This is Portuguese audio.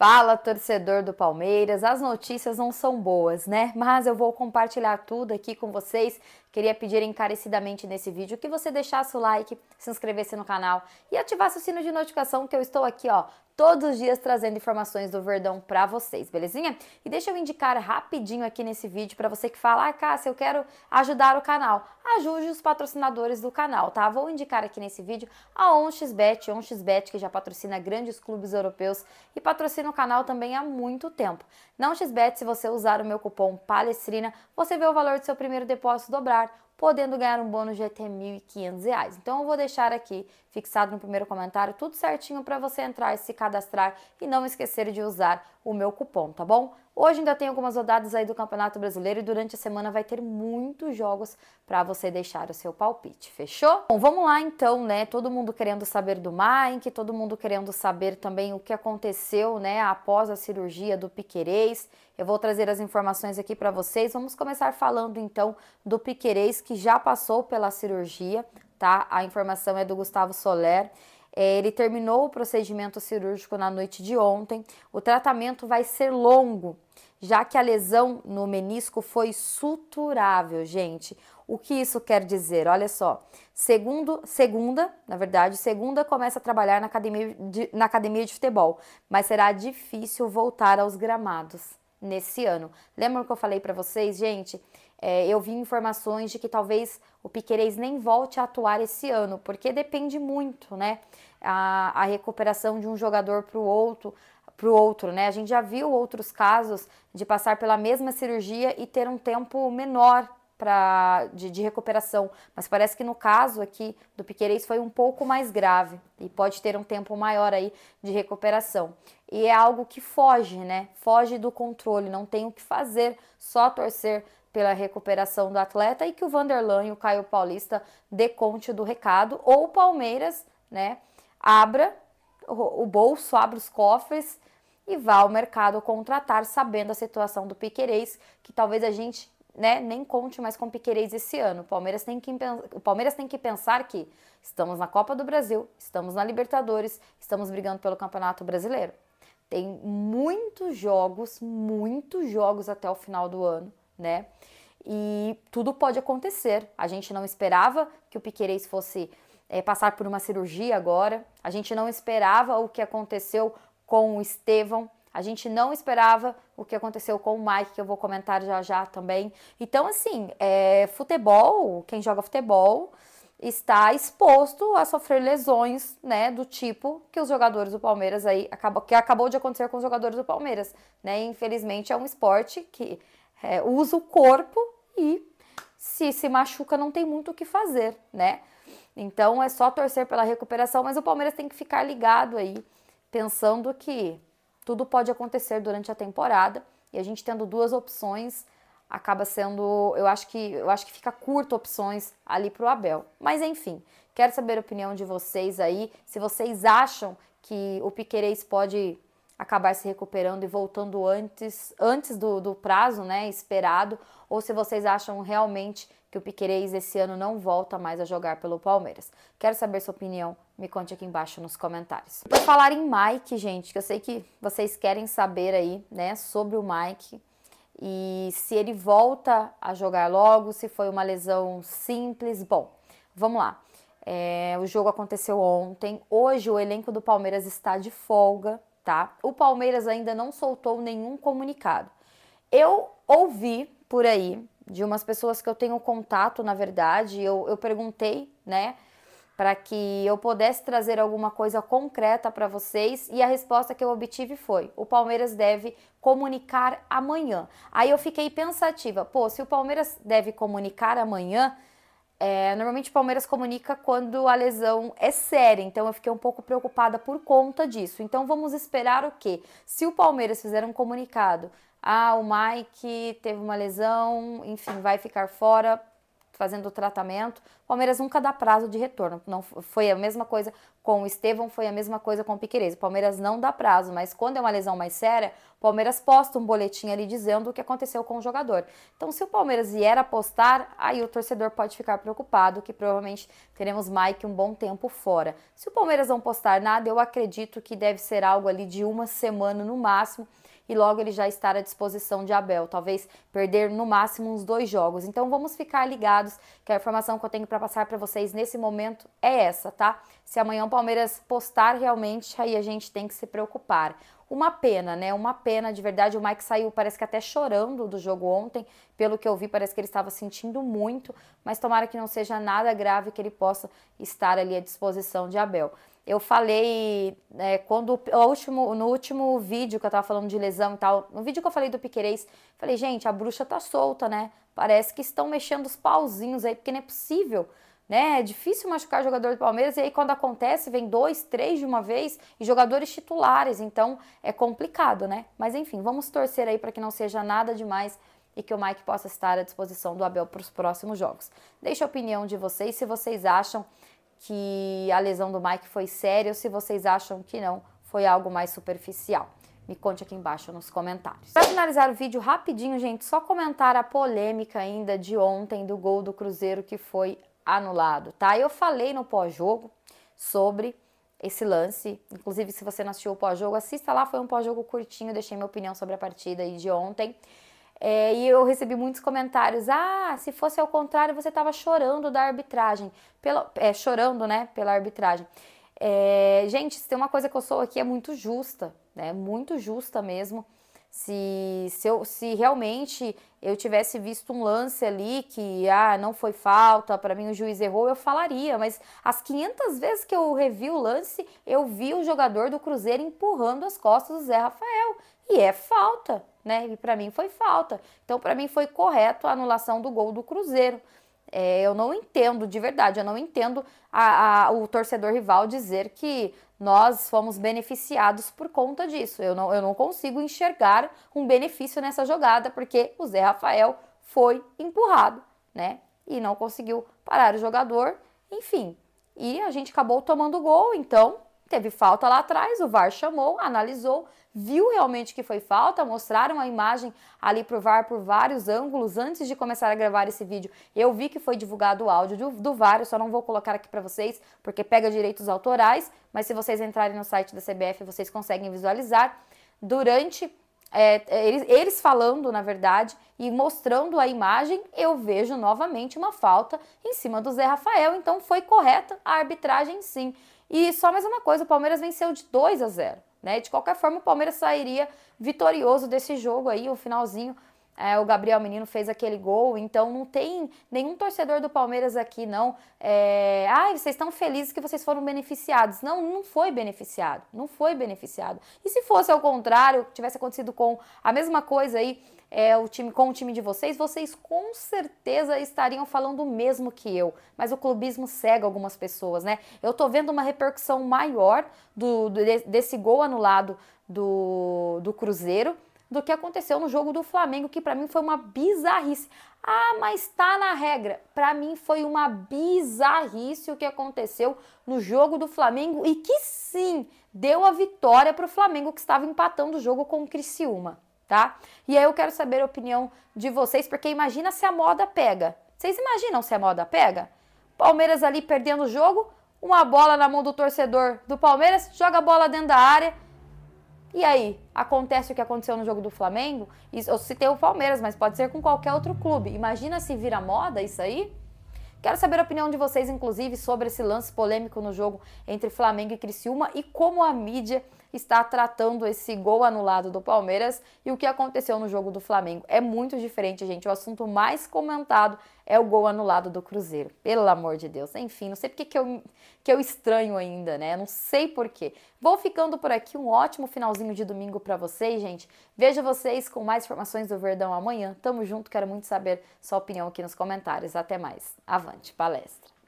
Fala, torcedor do Palmeiras. As notícias não são boas, né? Mas eu vou compartilhar tudo aqui com vocês Queria pedir encarecidamente nesse vídeo que você deixasse o like, se inscrevesse no canal e ativasse o sino de notificação que eu estou aqui, ó, todos os dias trazendo informações do Verdão para vocês, belezinha? E deixa eu indicar rapidinho aqui nesse vídeo para você que fala: "Ah, Cássia, eu quero ajudar o canal". Ajude os patrocinadores do canal, tá? Vou indicar aqui nesse vídeo a OnXBet, OnXBet que já patrocina grandes clubes europeus e patrocina o canal também há muito tempo. Na OnXBet, se você usar o meu cupom palestrina, você vê o valor do seu primeiro depósito dobrado that podendo ganhar um bônus de até R$ 1.500. Então eu vou deixar aqui fixado no primeiro comentário tudo certinho para você entrar e se cadastrar e não esquecer de usar o meu cupom, tá bom? Hoje ainda tem algumas rodadas aí do Campeonato Brasileiro e durante a semana vai ter muitos jogos para você deixar o seu palpite, fechou? Bom, vamos lá então, né? Todo mundo querendo saber do Mike, todo mundo querendo saber também o que aconteceu, né, após a cirurgia do Piquerez. Eu vou trazer as informações aqui para vocês. Vamos começar falando então do Piquerez que que já passou pela cirurgia, tá? A informação é do Gustavo Soler. É, ele terminou o procedimento cirúrgico na noite de ontem. O tratamento vai ser longo, já que a lesão no menisco foi suturável, gente. O que isso quer dizer? Olha só. Segundo, segunda, na verdade, segunda começa a trabalhar na academia de, na academia de futebol, mas será difícil voltar aos gramados nesse ano. Lembra que eu falei para vocês, gente? É, eu vi informações de que talvez o Piquerez nem volte a atuar esse ano, porque depende muito, né? A, a recuperação de um jogador para o outro, pro outro, né? A gente já viu outros casos de passar pela mesma cirurgia e ter um tempo menor Pra, de, de, recuperação. Mas parece que no caso aqui do Piquerez foi um pouco mais grave e pode ter um tempo maior aí de recuperação e é algo que foge, né? Foge do controle, não tem o que fazer, só torcer pela recuperação do atleta e que o Vanderlan e o Caio Paulista dê conte do recado ou o Palmeiras, né, abra o bolso, abra os cofres e vá ao mercado contratar, sabendo a situação do Piquerez, que talvez a gente né, nem conte mais com o Piquerez esse ano. O Palmeiras, tem que, o Palmeiras tem que pensar que estamos na Copa do Brasil, estamos na Libertadores, estamos brigando pelo Campeonato Brasileiro. Tem muitos jogos, muitos jogos até o final do ano, né? E tudo pode acontecer. A gente não esperava que o Piquerez fosse é, passar por uma cirurgia agora. A gente não esperava o que aconteceu com o Estevão. A gente não esperava o que aconteceu com o Mike, que eu vou comentar já já também. Então, assim, é, futebol, quem joga futebol está exposto a sofrer lesões, né, do tipo que os jogadores do Palmeiras aí acabou, que acabou de acontecer com os jogadores do Palmeiras, né? Infelizmente é um esporte que é, usa o corpo e se se machuca não tem muito o que fazer, né? Então é só torcer pela recuperação, mas o Palmeiras tem que ficar ligado aí, pensando que tudo pode acontecer durante a temporada e a gente tendo duas opções acaba sendo, eu acho que eu acho que fica curto opções ali para o Abel. Mas enfim, quero saber a opinião de vocês aí, se vocês acham que o Piquerez pode acabar se recuperando e voltando antes antes do, do prazo, né, esperado, ou se vocês acham realmente que o Piquerez esse ano não volta mais a jogar pelo Palmeiras. Quero saber sua opinião, me conte aqui embaixo nos comentários. Por falar em Mike, gente, que eu sei que vocês querem saber aí, né, sobre o Mike e se ele volta a jogar logo, se foi uma lesão simples. Bom, vamos lá. É, o jogo aconteceu ontem. Hoje o elenco do Palmeiras está de folga, tá? O Palmeiras ainda não soltou nenhum comunicado. Eu ouvi por aí de umas pessoas que eu tenho contato, na verdade, eu, eu perguntei, né? para que eu pudesse trazer alguma coisa concreta para vocês e a resposta que eu obtive foi: o Palmeiras deve comunicar amanhã. Aí eu fiquei pensativa, pô, se o Palmeiras deve comunicar amanhã, é, normalmente o Palmeiras comunica quando a lesão é séria, então eu fiquei um pouco preocupada por conta disso. Então vamos esperar o quê? Se o Palmeiras fizer um comunicado, ah, o Mike teve uma lesão, enfim, vai ficar fora fazendo o tratamento. O Palmeiras nunca dá prazo de retorno. Não foi a mesma coisa com o Estevão, foi a mesma coisa com o Piqueires. O Palmeiras não dá prazo, mas quando é uma lesão mais séria, o Palmeiras posta um boletim ali dizendo o que aconteceu com o jogador. Então, se o Palmeiras vier a postar, aí o torcedor pode ficar preocupado que provavelmente teremos Mike um bom tempo fora. Se o Palmeiras não postar nada, eu acredito que deve ser algo ali de uma semana no máximo e logo ele já estar à disposição de Abel. Talvez perder no máximo uns dois jogos. Então vamos ficar ligados que a informação que eu tenho para passar para vocês nesse momento é essa, tá? Se amanhã o Palmeiras postar realmente, aí a gente tem que se preocupar uma pena, né? Uma pena de verdade. O Mike saiu, parece que até chorando do jogo ontem. Pelo que eu vi, parece que ele estava sentindo muito. Mas tomara que não seja nada grave que ele possa estar ali à disposição de Abel eu falei é, quando último, no último vídeo que eu tava falando de lesão e tal, no vídeo que eu falei do Piquerez, falei, gente, a bruxa tá solta, né? Parece que estão mexendo os pauzinhos aí, porque não é possível, né? É difícil machucar jogador do Palmeiras, e aí quando acontece, vem dois, três de uma vez, e jogadores titulares, então é complicado, né? Mas enfim, vamos torcer aí para que não seja nada demais e que o Mike possa estar à disposição do Abel para os próximos jogos. Deixe a opinião de vocês se vocês acham que a lesão do Mike foi séria ou se vocês acham que não, foi algo mais superficial. Me conte aqui embaixo nos comentários. Para finalizar o vídeo rapidinho, gente, só comentar a polêmica ainda de ontem do gol do Cruzeiro que foi anulado, tá? Eu falei no pós-jogo sobre esse lance. Inclusive, se você não assistiu o pós-jogo, assista lá, foi um pós-jogo curtinho, deixei minha opinião sobre a partida aí de ontem. É, e eu recebi muitos comentários: ah, se fosse ao contrário, você estava chorando da arbitragem. Pela, é, chorando, né? Pela arbitragem. É, gente, se tem uma coisa que eu sou aqui é muito justa, né? Muito justa mesmo. Se, se, eu, se realmente eu tivesse visto um lance ali que ah, não foi falta, para mim o juiz errou, eu falaria, mas as 500 vezes que eu revi o lance, eu vi o jogador do Cruzeiro empurrando as costas do Zé Rafael. E é falta, né? E para mim foi falta. Então, para mim foi correto a anulação do gol do Cruzeiro. É, eu não entendo, de verdade, eu não entendo a, a, o torcedor rival dizer que nós fomos beneficiados por conta disso. Eu não, eu não consigo enxergar um benefício nessa jogada, porque o Zé Rafael foi empurrado, né? E não conseguiu parar o jogador, enfim. E a gente acabou tomando o gol, então Teve falta lá atrás, o VAR chamou, analisou, viu realmente que foi falta, mostraram a imagem ali pro VAR por vários ângulos antes de começar a gravar esse vídeo. Eu vi que foi divulgado o áudio do, do VAR, eu só não vou colocar aqui para vocês porque pega direitos autorais, mas se vocês entrarem no site da CBF, vocês conseguem visualizar. Durante é, eles, eles, falando, na verdade, e mostrando a imagem, eu vejo novamente uma falta em cima do Zé Rafael. Então foi correta a arbitragem, sim. E só mais uma coisa, o Palmeiras venceu de 2 a 0. Né? De qualquer forma, o Palmeiras sairia vitorioso desse jogo aí, o finalzinho. É, o Gabriel Menino fez aquele gol, então não tem nenhum torcedor do Palmeiras aqui, não. É, ah, vocês estão felizes que vocês foram beneficiados. Não, não foi beneficiado, não foi beneficiado. E se fosse ao contrário, tivesse acontecido com a mesma coisa aí é, o time, com o time de vocês, vocês com certeza estariam falando o mesmo que eu. Mas o clubismo cega algumas pessoas, né? Eu tô vendo uma repercussão maior do, do desse gol anulado do, do Cruzeiro do que aconteceu no jogo do Flamengo, que para mim foi uma bizarrice. Ah, mas tá na regra. Para mim foi uma bizarrice o que aconteceu no jogo do Flamengo e que sim, deu a vitória para o Flamengo que estava empatando o jogo com o Criciúma tá? E aí eu quero saber a opinião de vocês, porque imagina se a moda pega. Vocês imaginam se a moda pega? Palmeiras ali perdendo o jogo, uma bola na mão do torcedor do Palmeiras, joga a bola dentro da área. E aí, acontece o que aconteceu no jogo do Flamengo? eu citei o Palmeiras, mas pode ser com qualquer outro clube. Imagina se vira moda isso aí? Quero saber a opinião de vocês, inclusive, sobre esse lance polêmico no jogo entre Flamengo e Criciúma e como a mídia está tratando esse gol anulado do Palmeiras e o que aconteceu no jogo do Flamengo. É muito diferente, gente. O assunto mais comentado é o gol anulado do Cruzeiro. Pelo amor de Deus. Enfim, não sei porque que eu, que eu estranho ainda, né? Não sei porquê. Vou ficando por aqui. Um ótimo finalzinho de domingo para vocês, gente. Vejo vocês com mais informações do Verdão amanhã. Tamo junto. Quero muito saber sua opinião aqui nos comentários. Até mais. Avante, palestra.